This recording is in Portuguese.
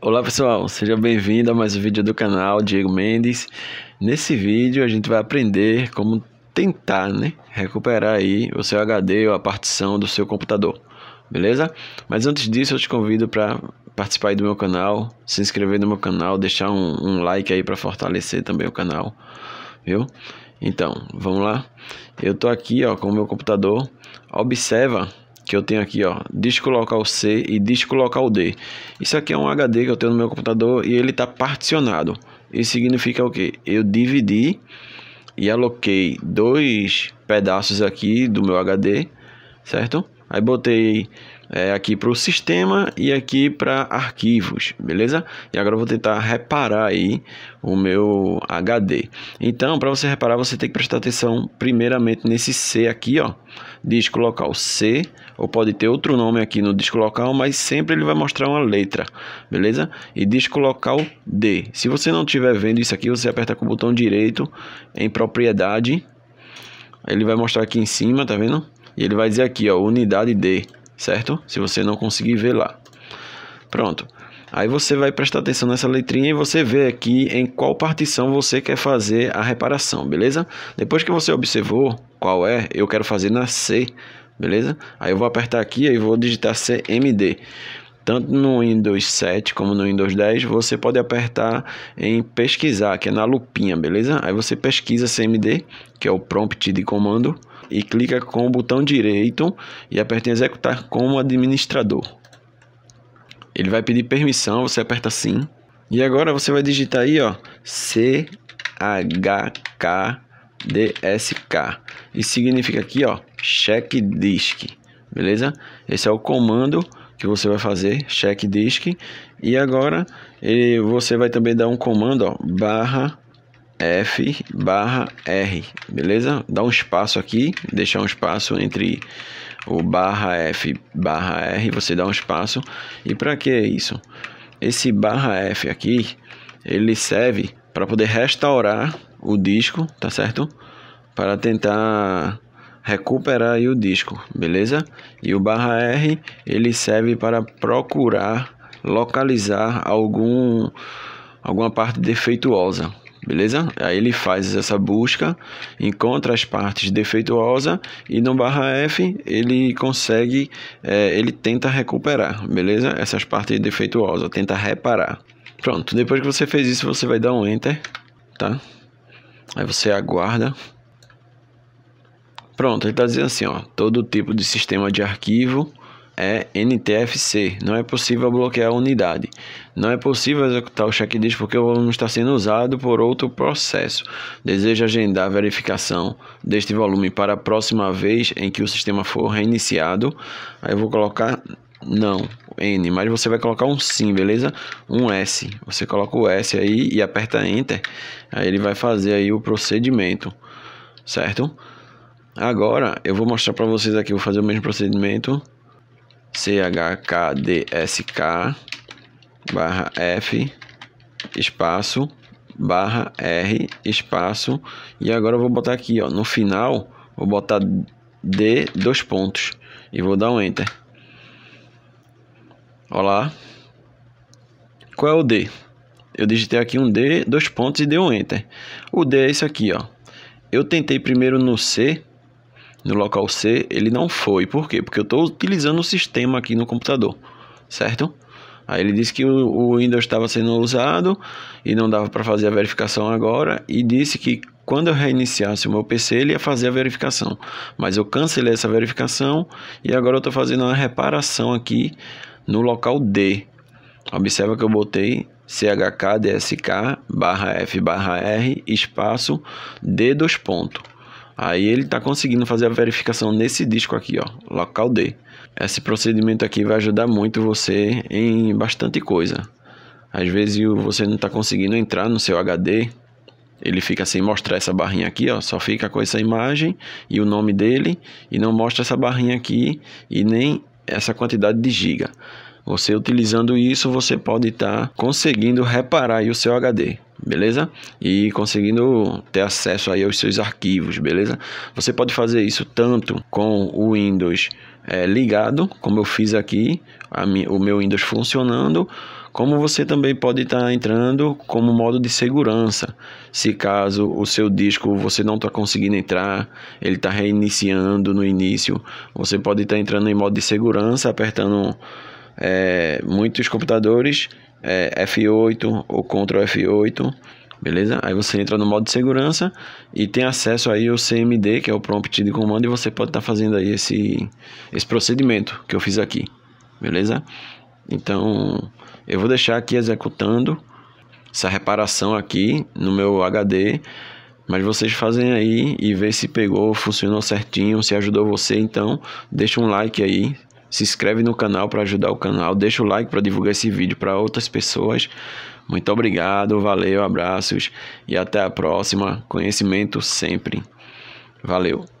Olá pessoal, seja bem-vindo a mais um vídeo do canal Diego Mendes. Nesse vídeo a gente vai aprender como tentar né, recuperar aí o seu HD ou a partição do seu computador, beleza? Mas antes disso eu te convido para participar aí do meu canal, se inscrever no meu canal, deixar um, um like aí para fortalecer também o canal, viu? Então, vamos lá. Eu tô aqui ó, com o meu computador, observa que eu tenho aqui, ó, disco local C e disco local D. Isso aqui é um HD que eu tenho no meu computador e ele está particionado. Isso significa o que? Eu dividi e aloquei dois pedaços aqui do meu HD, certo? Aí botei é, aqui para o sistema e aqui para arquivos, beleza? E agora eu vou tentar reparar aí o meu HD. Então, para você reparar, você tem que prestar atenção primeiramente nesse C aqui, ó, disco local C, ou pode ter outro nome aqui no disco local, mas sempre ele vai mostrar uma letra, beleza? E disco local D. Se você não estiver vendo isso aqui, você aperta com o botão direito em propriedade, ele vai mostrar aqui em cima, tá vendo? E ele vai dizer aqui, ó, unidade D certo? Se você não conseguir ver lá. Pronto. Aí você vai prestar atenção nessa letrinha e você vê aqui em qual partição você quer fazer a reparação, beleza? Depois que você observou qual é, eu quero fazer na C, beleza? Aí eu vou apertar aqui e vou digitar CMD. Tanto no Windows 7 como no Windows 10, você pode apertar em pesquisar, que é na lupinha, beleza? Aí você pesquisa CMD, que é o prompt de comando e clica com o botão direito e aperta em executar como administrador. Ele vai pedir permissão, você aperta sim. E agora você vai digitar aí, ó, chkdsk. E significa aqui, ó, check disk. Beleza? Esse é o comando que você vai fazer, check disk. E agora ele, você vai também dar um comando, ó, barra F barra R, beleza? Dá um espaço aqui, deixar um espaço entre o barra F barra R, você dá um espaço. E para que isso? Esse barra F aqui, ele serve para poder restaurar o disco, tá certo? Para tentar recuperar o disco, beleza? E o barra R, ele serve para procurar localizar algum alguma parte defeituosa, beleza? Aí ele faz essa busca, encontra as partes defeituosas e no barra F ele consegue, é, ele tenta recuperar, beleza? Essas partes defeituosas, tenta reparar. Pronto, depois que você fez isso, você vai dar um Enter, tá? Aí você aguarda. Pronto, ele está dizendo assim, ó, todo tipo de sistema de arquivo é NTFC. Não é possível bloquear a unidade. Não é possível executar o checklist porque o volume está sendo usado por outro processo. Deseja agendar a verificação deste volume para a próxima vez em que o sistema for reiniciado. Aí eu vou colocar não, N, mas você vai colocar um sim, beleza? Um S. Você coloca o S aí e aperta enter. Aí ele vai fazer aí o procedimento, certo? Agora eu vou mostrar para vocês aqui, vou fazer o mesmo procedimento chkdsk barra f espaço barra r espaço e agora eu vou botar aqui ó no final vou botar d dois pontos e vou dar um enter olá qual é o d eu digitei aqui um d dois pontos e dei um enter o d é isso aqui ó eu tentei primeiro no c no local C, ele não foi. Por quê? Porque eu estou utilizando o sistema aqui no computador, certo? Aí ele disse que o Windows estava sendo usado e não dava para fazer a verificação agora e disse que quando eu reiniciasse o meu PC ele ia fazer a verificação. Mas eu cancelei essa verificação e agora eu estou fazendo uma reparação aqui no local D. Observa que eu botei chkdsk barra f barra r espaço d dois pontos. Aí ele está conseguindo fazer a verificação nesse disco aqui, ó, local D. Esse procedimento aqui vai ajudar muito você em bastante coisa. Às vezes você não está conseguindo entrar no seu HD, ele fica sem mostrar essa barrinha aqui, ó, só fica com essa imagem e o nome dele e não mostra essa barrinha aqui e nem essa quantidade de giga. Você utilizando isso, você pode estar tá conseguindo reparar o seu HD beleza? E conseguindo ter acesso aí aos seus arquivos, beleza? Você pode fazer isso tanto com o Windows é, ligado, como eu fiz aqui, o meu Windows funcionando, como você também pode estar tá entrando como modo de segurança. Se caso o seu disco você não está conseguindo entrar, ele está reiniciando no início, você pode estar tá entrando em modo de segurança, apertando é, muitos computadores é, F8 ou Ctrl F8, beleza? Aí você entra no modo de segurança e tem acesso aí ao CMD, que é o prompt de comando, e você pode estar tá fazendo aí esse, esse procedimento que eu fiz aqui, beleza? Então, eu vou deixar aqui executando essa reparação aqui no meu HD, mas vocês fazem aí e vê se pegou, funcionou certinho, se ajudou você, então deixa um like aí se inscreve no canal para ajudar o canal, deixa o like para divulgar esse vídeo para outras pessoas. Muito obrigado, valeu, abraços e até a próxima. Conhecimento sempre. Valeu.